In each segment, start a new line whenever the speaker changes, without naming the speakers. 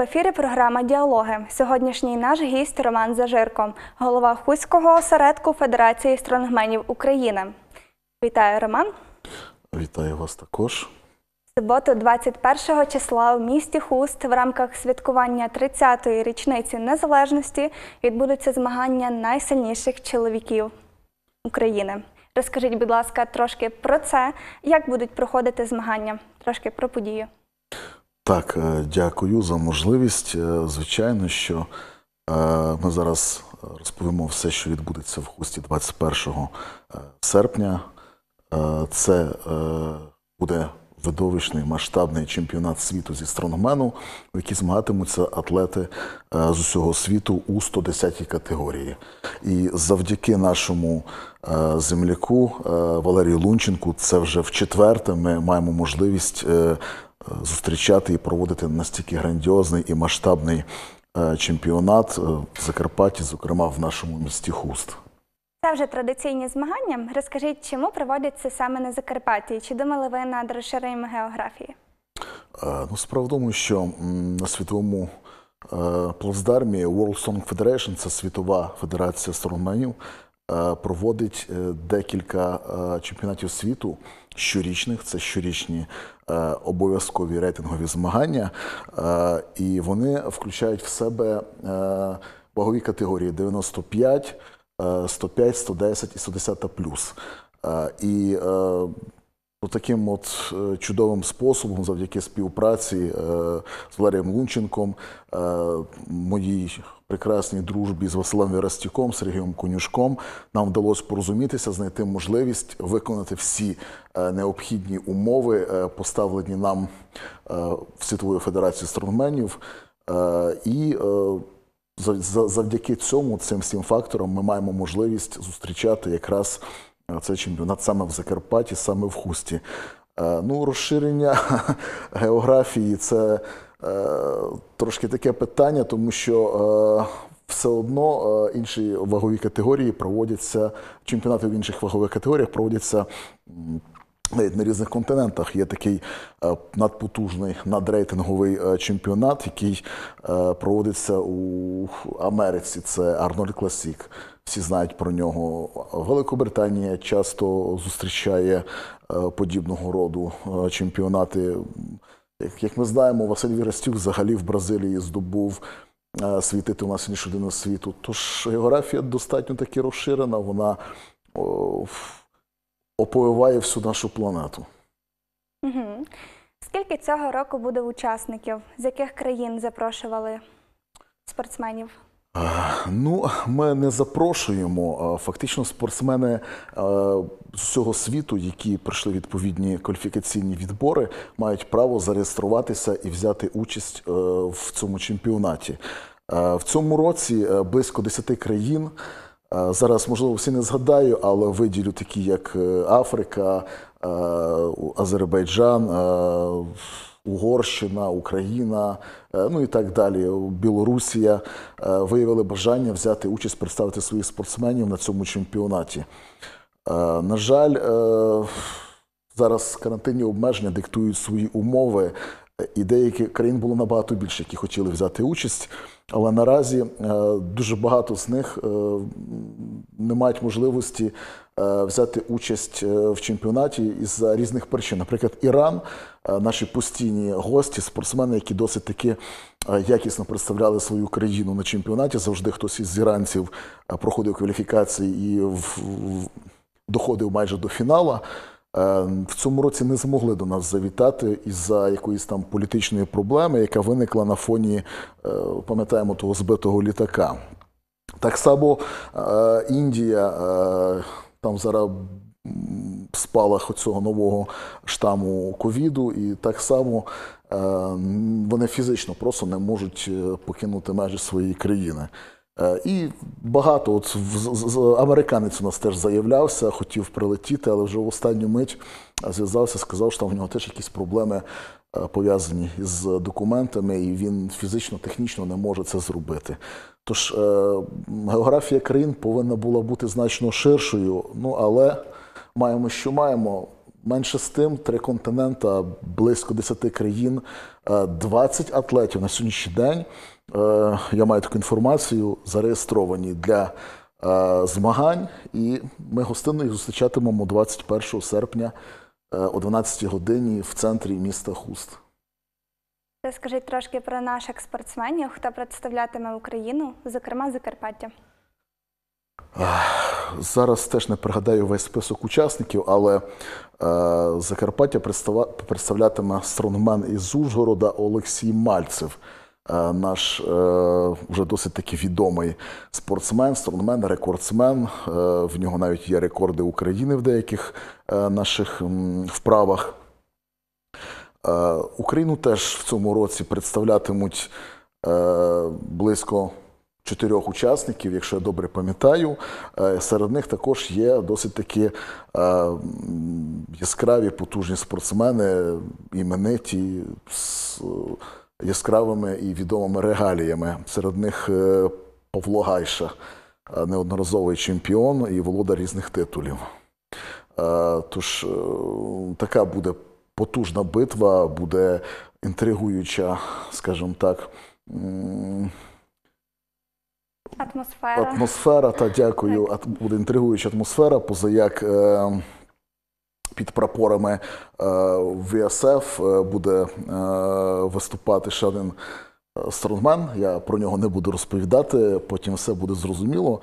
в ефірі програма Діалоги. Сьогоднішній наш гість Роман Зажирко, голова Хуського осередку Федерації стронгменів України. Вітаю, Роман.
Вітаю вас також.
Суботу, 21 числа, в місті Хуст в рамках святкування 30-ї річниці незалежності відбудуться змагання найсильніших чоловіків України. Розкажіть, будь ласка, трошки про це, як будуть проходити змагання, трошки про подію.
Так, е, дякую за можливість. Е, звичайно, що е, ми зараз розповімо все, що відбудеться в хусті 21 серпня. Це буде видовищний масштабний чемпіонат світу зі стронгмену, в якій змагатимуться атлети з усього світу у 110-й категорії. І завдяки нашому земляку Валерію Лунченку, це вже в четверте ми маємо можливість зустрічати і проводити настільки грандіозний і масштабний е, чемпіонат е, в Закарпатті, зокрема в нашому місті Хуст.
Це вже традиційні змагання. Розкажіть, чому проводяться саме на Закарпатті? Чи думали ви над розширенням географії?
Е, ну, Справа в тому, що на світовому плацдармі World Song Federation, це світова федерація стронгменів, проводить декілька чемпіонатів світу щорічних, це щорічні е, обов'язкові рейтингові змагання, е, і вони включають в себе е, вагові категорії 95, 105, 110 і 110 плюс. І Ну, таким от е, чудовим способом, завдяки співпраці е, з Валерієм Лунченком, е, моїй прекрасній дружбі з Василем Вірастюком, Сергієм Конюшком, нам вдалося порозумітися, знайти можливість виконати всі необхідні умови, поставлені нам в світової федерації стронгменів. І завдяки цьому, цим всім факторам, ми маємо можливість зустрічати якраз. Це чемпіонат саме в Закарпатті, саме в Хусті. Е, ну, розширення географії це е, трошки таке питання, тому що е, все одно інші вагові категорії проводяться, чемпіонати в інших вагових категоріях проводяться. Навіть на різних континентах є такий надпотужний надрейтинговий чемпіонат, який проводиться у Америці. Це Арнольд Класік всі знають про нього. Великобританія часто зустрічає е, подібного роду е, чемпіонати. Як ми знаємо, Василь Вірастюк взагалі в Бразилії здобув е, свій титул на дину світу. Тож географія достатньо таки розширена, вона оповиває всю нашу планету.
Угу. Скільки цього року буде учасників? З яких країн запрошували спортсменів?
Е, ну, ми не запрошуємо е, фактично спортсмени е, з усього світу, які пройшли відповідні кваліфікаційні відбори, мають право зареєструватися і взяти участь в цьому чемпіонаті. В цьому році близько 10 країн. Зараз, можливо, всі не згадаю, але виділю такі, як Африка, Азербайджан. Угорщина, Україна, е, ну і так далі, Білорусія е, виявили бажання взяти участь, представити своїх спортсменів на цьому чемпіонаті. Е, на жаль, зараз карантинні обмеження диктують свої умови. І деякі країн було набагато більше, які хотіли взяти участь, але наразі дуже багато з них не мають можливості Е, взяти участь е, в чемпіонаті із різних причин. Наприклад, Іран, е, наші постійні гості, спортсмени, які досить таки якісно представляли свою країну на чемпіонаті. Завжди хтось із іранців проходив кваліфікації і доходив майже до фінала. В цьому році не змогли до нас завітати із-за якоїсь там політичної проблеми, яка виникла на фоні, пам'ятаємо, того збитого літака. Так само Індія там зараз спалах цього нового штаму ковіду, і так само е, вони фізично просто не можуть е, покинути межі своєї країни. Е, і багато от американець у нас теж заявлявся, хотів прилетіти, але вже в останню мить е, зв'язався, сказав, що там в нього теж якісь проблеми е, пов'язані з документами, і він фізично, технічно не може це зробити. Тож географія країн повинна була бути значно ширшою, ну але маємо, що маємо. Менше з тим, три континента, близько 10 країн, 20 атлетів на сьогоднішній день. Е, я маю таку інформацію, зареєстровані для е, змагань, і ми гостинно їх зустрічатимемо 21 серпня е, о 12 годині в центрі міста Хуст.
Розкажіть трошки про наших спортсменів, хто представлятиме Україну, зокрема Закарпаття.
Зараз теж не пригадаю весь список учасників, але Закарпаття представлятиме стронгмен із Ужгорода Олексій Мальцев. Е, наш е, вже досить таки відомий спортсмен, струнмен, рекордсмен. Е, в нього навіть є рекорди України в деяких наших вправах. Україну теж в цьому році представлятимуть близько. Чотирьох учасників, якщо я добре пам'ятаю, серед них також є досить такі яскраві потужні спортсмени, імениті яскравими і відомими регаліями. Серед них е, Павло Гайша, е, неодноразовий чемпіон і володар різних титулів. Е, тож така буде потужна битва, буде інтригуюча, скажімо так. Атмосфера. Атмосфера, та дякую. Буде інтригуюча атмосфера, позаяк під прапорами е, ВСФ е, буде е, виступати ще один стронгмен. Я про нього не буду розповідати. Потім все буде зрозуміло.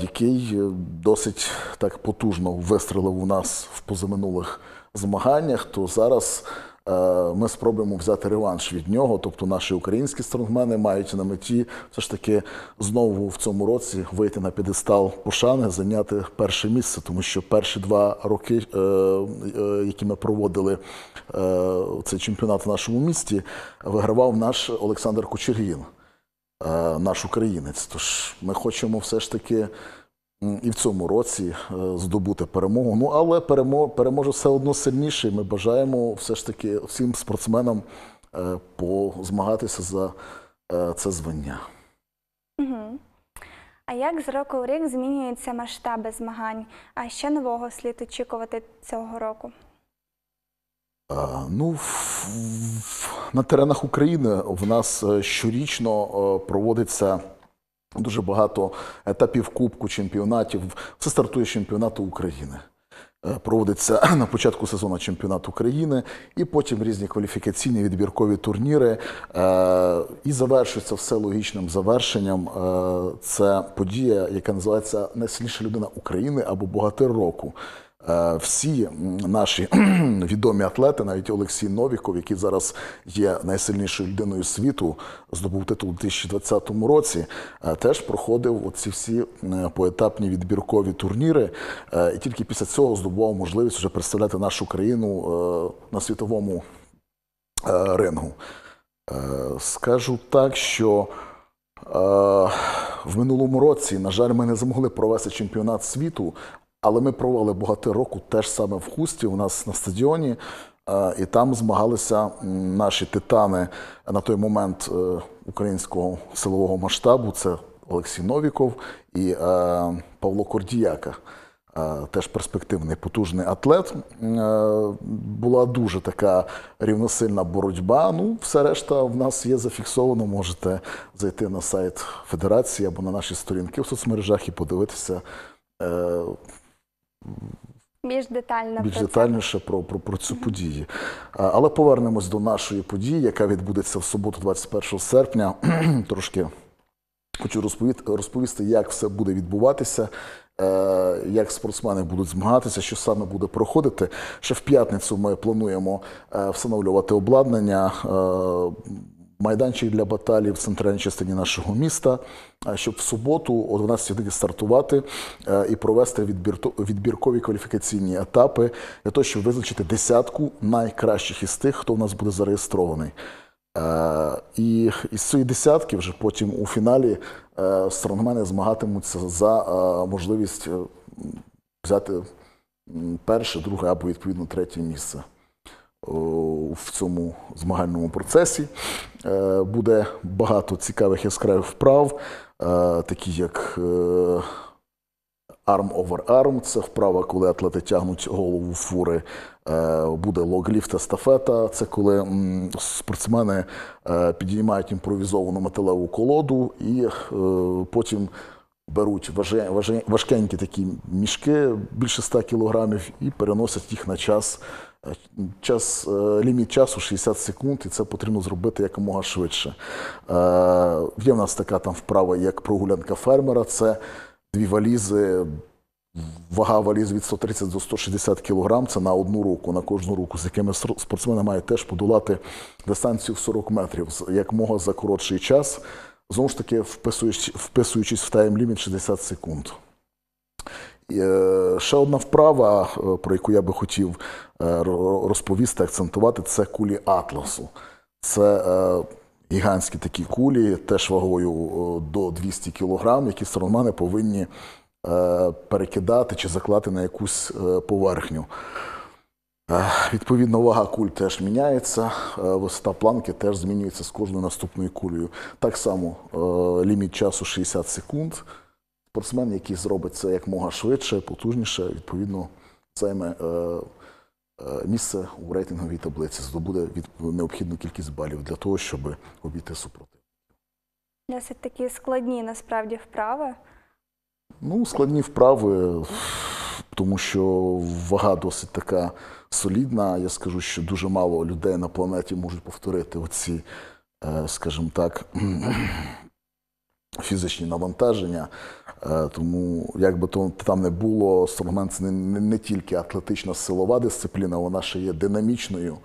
Який досить так потужно вистрелив у нас в позаминулих змаганнях, то зараз. Е, ми спробуємо взяти реванш від нього. Тобто наші українські стронгмени мають на меті все ж таки знову в цьому році вийти на підестал пошани, зайняти перше місце, тому що перші два роки, е, е, які ми проводили цей чемпіонат в нашому місті, вигравав наш Олександр Кучергін, наш українець. Тож ми хочемо все ж таки і в цьому році е, здобути перемогу. Ну але переможе все одно сильніший. Ми бажаємо все ж таки всім спортсменам е, позмагатися за е, це звання.
Угу. А як з року в рік змінюються масштаби змагань? А ще нового слід очікувати цього року?
Ну, на теренах України в нас щорічно проводиться дуже багато етапів кубку чемпіонатів. Це стартує з чемпіонату України. Е, проводиться на початку сезону чемпіонат України і потім різні кваліфікаційні відбіркові турніри. Е, і завершується все логічним завершенням. Е, це подія, яка називається Найсильніша людина України або Богатир року. Е, всі наші відомі атлети, навіть Олексій Новіков, який зараз є найсильнішою людиною світу, здобув титул у 2020 році, е, теж проходив оці всі е, поетапні відбіркові турніри, і тільки після цього здобував можливість вже представляти нашу країну на світовому рингу. Скажу так, що в минулому році, на жаль, ми не змогли провести чемпіонат світу але ми провели багато року теж саме в хусті у нас на стадіоні, е, і там змагалися наші титани на той момент е, українського силового масштабу. Це Олексій Новіков і е, Павло Кордіяка. Теж перспективний потужний атлет. Була дуже така рівносильна боротьба. Ну, все решта в нас є зафіксовано. Можете зайти на сайт Федерації або на наші сторінки в соцмережах і подивитися
більш детально більш про
детальніше про про, про цю mm подію. Але повернемось до нашої події, яка відбудеться в суботу, 21 серпня. Трошки хочу розповісти, як все буде відбуватися, е, як спортсмени будуть змагатися, що саме буде проходити. Ще в п'ятницю ми плануємо е, встановлювати обладнання. Е, майданчик для баталій в центральній частині нашого міста, щоб в суботу о 12 годині стартувати е, і провести відбіркові кваліфікаційні етапи для того, щоб визначити десятку найкращих із тих, хто в нас буде зареєстрований. Е, і із цієї десятки вже потім у фіналі е, странгмени змагатимуться за можливість взяти перше, друге або відповідно третє місце. Е, в цьому змагальному процесі. Е, буде багато цікавих яскравих вправ, е, такі як Arm over arm це вправа, коли атлети тягнуть голову фури. Буде логліфт естафета. Це коли спортсмени підіймають імпровізовану металеву колоду і потім беруть важенькі такі мішки більше 100 кілограмів і переносять їх на час час, е, ліміт часу 60 секунд, і це потрібно зробити якомога швидше. Е, є в нас така там вправа, як прогулянка фермера. Це дві валізи. Вага валіз від 130 до 160 кг це на одну руку, на кожну руку, з якими спортсмени мають теж подолати дистанцію в 40 метрів, як за коротший час, знову ж таки вписуючись в тайм ліміт 60 секунд. Е, ще одна вправа, е, про яку я би хотів е, розповісти, акцентувати, це кулі Атласу. Це гігантські такі кулі, теж вагою до 200 кг, які стронмани повинні перекидати чи заклати на якусь поверхню. Відповідно, вага куль теж міняється, висота планки теж змінюється з кожною наступною кулею. Так само ліміт часу 60 секунд спортсмен, який зробить це як мога швидше, потужніше, відповідно, займе е, е, місце у рейтинговій таблиці, здобуде від необхідну кількість балів для того, щоб обійти супротив.
Досить такі складні насправді вправи.
Ну, складні вправи, тому що вага досить така солідна. Я скажу, що дуже мало людей на планеті можуть повторити оці, е, скажімо так, фізичні навантаження. Е, тому, як би то там не було, стронгмен – це не, не тільки атлетична силова дисципліна, вона ще є динамічною,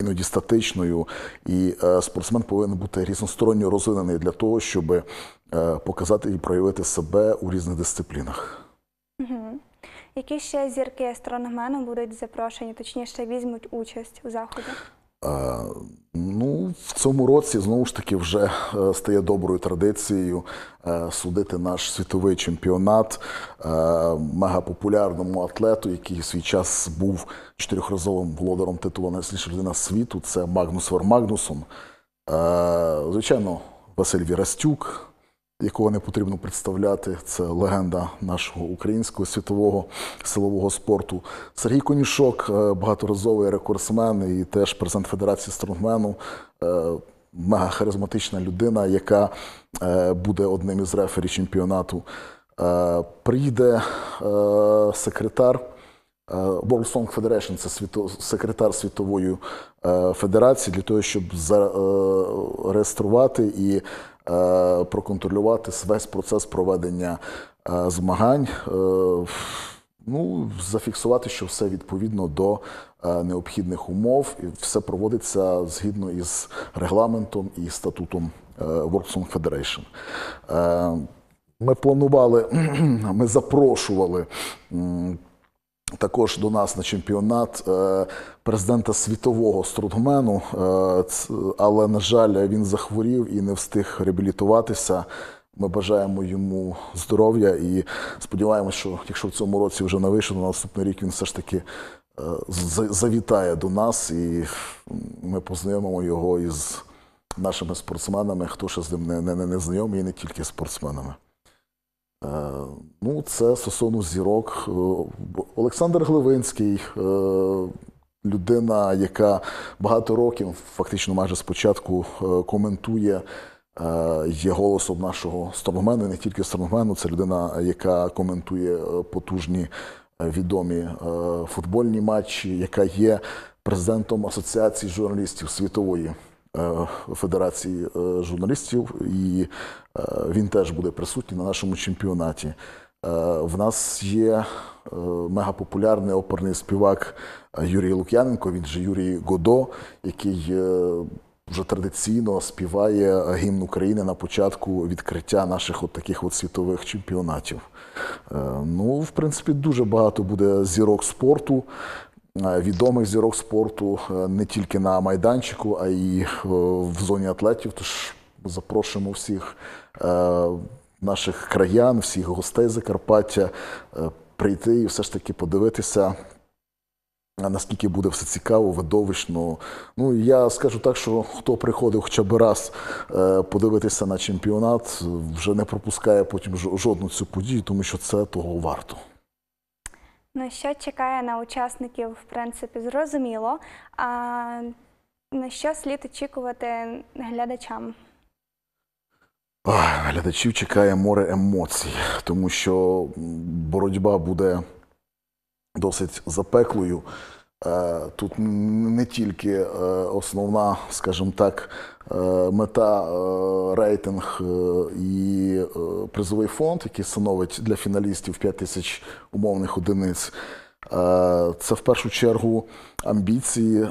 іноді статичною. І е, спортсмен повинен бути різносторонньо розвинений для того, щоб е, показати і проявити себе у різних дисциплінах.
Угу. Які ще зірки стронгмену будуть запрошені, точніше візьмуть участь у заході?
Е, ну, в цьому році знову ж таки вже е, стає доброю традицією е, судити наш світовий чемпіонат мегапопулярному атлету, який свій час був чотирьохразовим володаром титулу найсильніша людина світу. Це Магнус Вермагнусом. Звичайно, Василь Вірастюк, якого не потрібно представляти, це легенда нашого українського світового силового спорту. Сергій Конішок, е, багаторазовий рекордсмен і теж президент Федерації стронгмену, е, харизматична людина, яка е, буде одним із рефері чемпіонату. прийде секретар World Strong Federation, це секретар світової федерації, для того, щоб зареєструвати і. Е, проконтролювати весь процес проведення е, змагань. Е, ну, зафіксувати, що все відповідно до необхідних умов, і все проводиться згідно із регламентом і статутом Workson Federation. Ми планували, ми запрошували також до нас на чемпіонат е, президента світового струнгмену, е, але на жаль, він захворів і не встиг реабілітуватися. Ми бажаємо йому здоров'я і сподіваємося, що якщо в цьому році вже не вийшло, на наступний рік він все ж таки е, завітає до нас, і ми познайомимо його із нашими спортсменами, хто ще з ним не, не, не знайомий, і не тільки спортсменами. Ну, це стосовно зірок. Е, Олександр Гливинський, е, людина, яка багато років, фактично майже спочатку, е, коментує. Є голосом нашого стормена, не тільки стормена, це людина, яка коментує потужні відомі футбольні матчі, яка є президентом Асоціації журналістів світової федерації журналістів, і він теж буде присутній на нашому чемпіонаті. Е, в нас є е, мегапопулярний оперний співак е, Юрій Лук'яненко, він же Юрій Годо, який вже традиційно співає гімн України на початку відкриття наших от таких от світових чемпіонатів. Ну, в принципі, дуже багато буде зірок спорту. Відомих зірок спорту не тільки на майданчику, а й в зоні атлетів. Тож запрошуємо всіх наших краян, всіх гостей Закарпаття е, прийти і все ж таки подивитися. Наскільки буде все цікаво, видовищно. Ну я скажу так, що хто приходив хоча б раз е, подивитися на чемпіонат, вже не пропускає потім жодну цю подію, тому що це того варто.
Ну, що чекає на учасників, в принципі, зрозуміло. А на що слід очікувати глядачам?
глядачів чекає море емоцій, тому що боротьба буде досить запеклою. Е, тут не тільки е, основна, скажімо так, е, мета рейтинг і призовий фонд, який становить для фіналістів 5 тисяч умовних одиниць. Е, це в першу чергу амбіції. Е,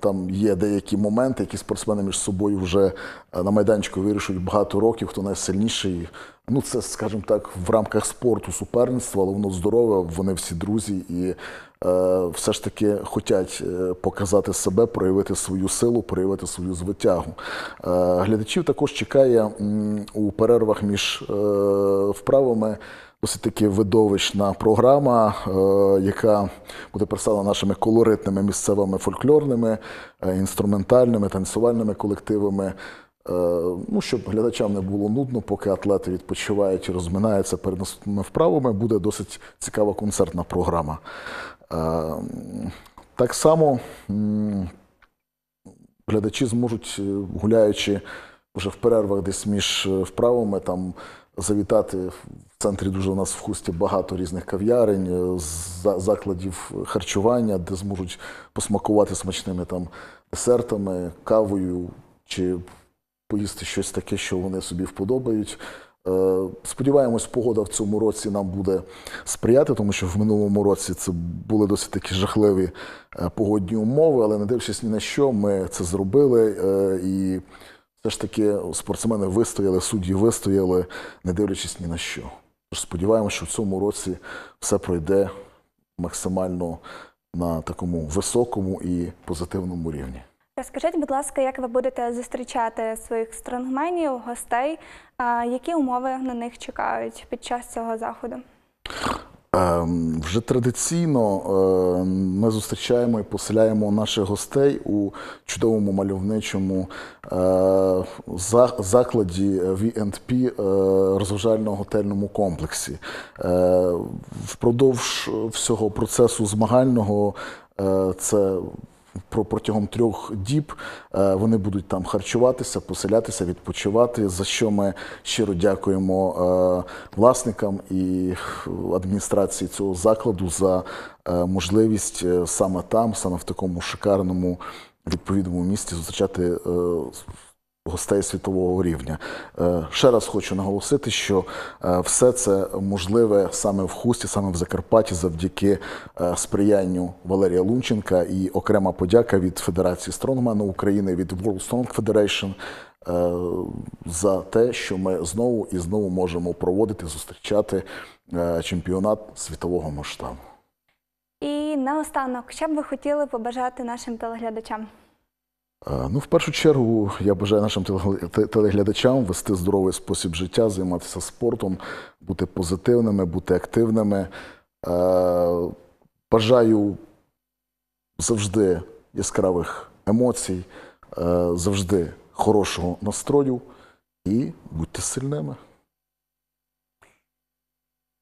там є деякі моменти, які спортсмени між собою вже е, на майданчику вирішують багато років, хто найсильніший. Ну, це, скажімо так, в рамках спорту суперництво, але воно здорове, вони всі друзі і все ж таки хочуть показати себе, проявити свою силу, проявити свою звитягу. Глядачів також чекає у перервах між вправами досить таки видовищна програма, е, яка буде представлена нашими колоритними місцевими фольклорними, е, інструментальними, танцювальними колективами. Е, ну, щоб глядачам не було нудно, поки атлети відпочивають і розминаються перед наступними вправами, буде досить цікава концертна програма. Так само глядачі зможуть, гуляючи вже в перервах десь між вправами, там завітати в центрі. Дуже у нас в хусті багато різних кав'ярень, е, закладів харчування, де зможуть посмакувати смачними там десертами, кавою чи поїсти щось таке, що вони собі вподобають. Е, сподіваємось, погода в цьому році нам буде сприяти, тому що в минулому році це були досить такі жахливі е, погодні умови, але не дивлячись ні на що, ми це зробили і все ж таки спортсмени вистояли, судді вистояли, не дивлячись ні на що. Тож сподіваємося, що в цьому році все пройде максимально на такому високому і позитивному рівні.
Розкажіть, будь ласка, як ви будете зустрічати своїх стронгменів, гостей? Які умови на них чекають під час цього заходу?
Ем, вже традиційно ем, ми зустрічаємо і поселяємо наших гостей у чудовому мальовничому е, закладі VNP е, розважального готельному комплексі. Е, впродовж всього процесу змагального це протягом трьох діб е, вони будуть там харчуватися, поселятися, відпочивати. За що ми щиро дякуємо е, власникам і адміністрації цього закладу за е, можливість саме там, саме в такому шикарному відповідному місті зустрічати гостей світового рівня. Е, ще раз хочу наголосити, що е, все це можливе саме в Хусті, саме в Закарпатті, завдяки е, сприянню Валерія Лунченка і окрема подяка від Федерації Стронгмена України від World Strong Federation за те, що ми знову і знову можемо проводити зустрічати чемпіонат світового масштабу.
І наостанок, що б ви хотіли побажати нашим телеглядачам?
Е, ну, в першу чергу, я бажаю нашим телеглядачам вести здоровий спосіб життя, займатися спортом, бути позитивними, бути активними. Е, бажаю завжди яскравих емоцій, е, завжди хорошого настрою і будьте сильними.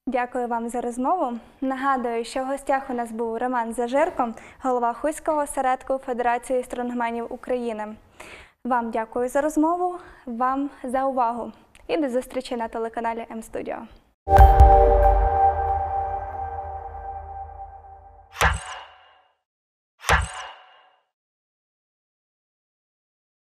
Дякую вам за розмову. Нагадую, що в гостях у нас був Роман Зажирко, голова Хуйського осередку Федерації стронгменів України. Вам дякую за розмову, вам за увагу і до зустрічі на телеканалі М-Студіо.